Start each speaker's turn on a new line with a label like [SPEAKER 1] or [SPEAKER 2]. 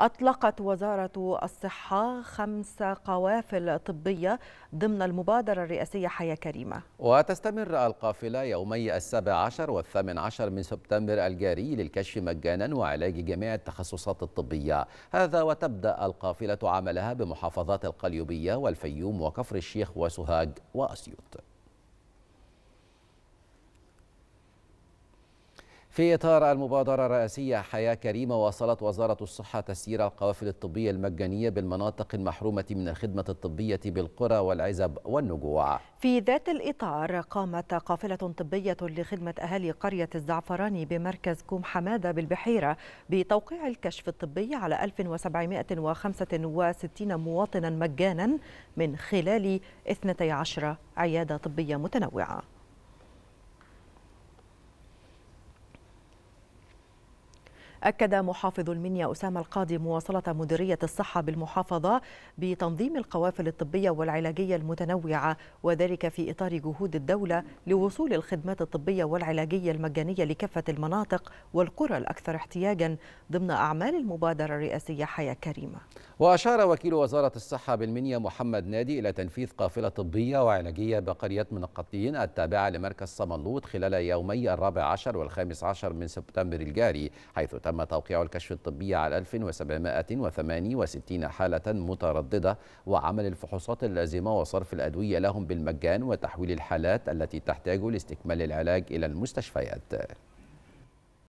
[SPEAKER 1] أطلقت وزارة الصحة خمس قوافل طبية ضمن المبادرة الرئاسية حياة كريمة
[SPEAKER 2] وتستمر القافلة يومي السابع عشر والثامن عشر من سبتمبر الجاري للكشف مجانا وعلاج جميع التخصصات الطبية هذا وتبدأ القافلة عملها بمحافظات القليوبية والفيوم وكفر الشيخ وسوهاج وأسيوط في إطار المبادرة الرئاسية حياة كريمة واصلت وزارة الصحة تسيير القوافل الطبية المجانية بالمناطق المحرومة من الخدمة الطبية بالقرى والعزب والنجوع
[SPEAKER 1] في ذات الإطار قامت قافلة طبية لخدمة أهالي قرية الزعفراني بمركز كوم حمادة بالبحيرة بتوقيع الكشف الطبي على 1765 مواطنا مجانا من خلال 12 عيادة طبية متنوعة أكد محافظ المنيا أسامة القاضي مواصلة مديرية الصحة بالمحافظة بتنظيم القوافل الطبية والعلاجية المتنوعة وذلك في إطار جهود الدولة لوصول الخدمات الطبية والعلاجية المجانية لكافة المناطق والقرى الأكثر احتياجا ضمن أعمال المبادرة الرئاسية حياة كريمة
[SPEAKER 2] وأشار وكيل وزارة الصحة بالمنيا محمد نادي إلى تنفيذ قافلة طبية وعلاجية بقرية من القطين التابعة لمركز صملوط خلال يومي الرابع عشر والخامس عشر من سبتمبر الجاري حيث تم توقيع الكشف الطبي على 1768 حالة مترددة وعمل الفحوصات اللازمة وصرف الأدوية لهم بالمجان وتحويل الحالات التي تحتاج لاستكمال العلاج إلى المستشفيات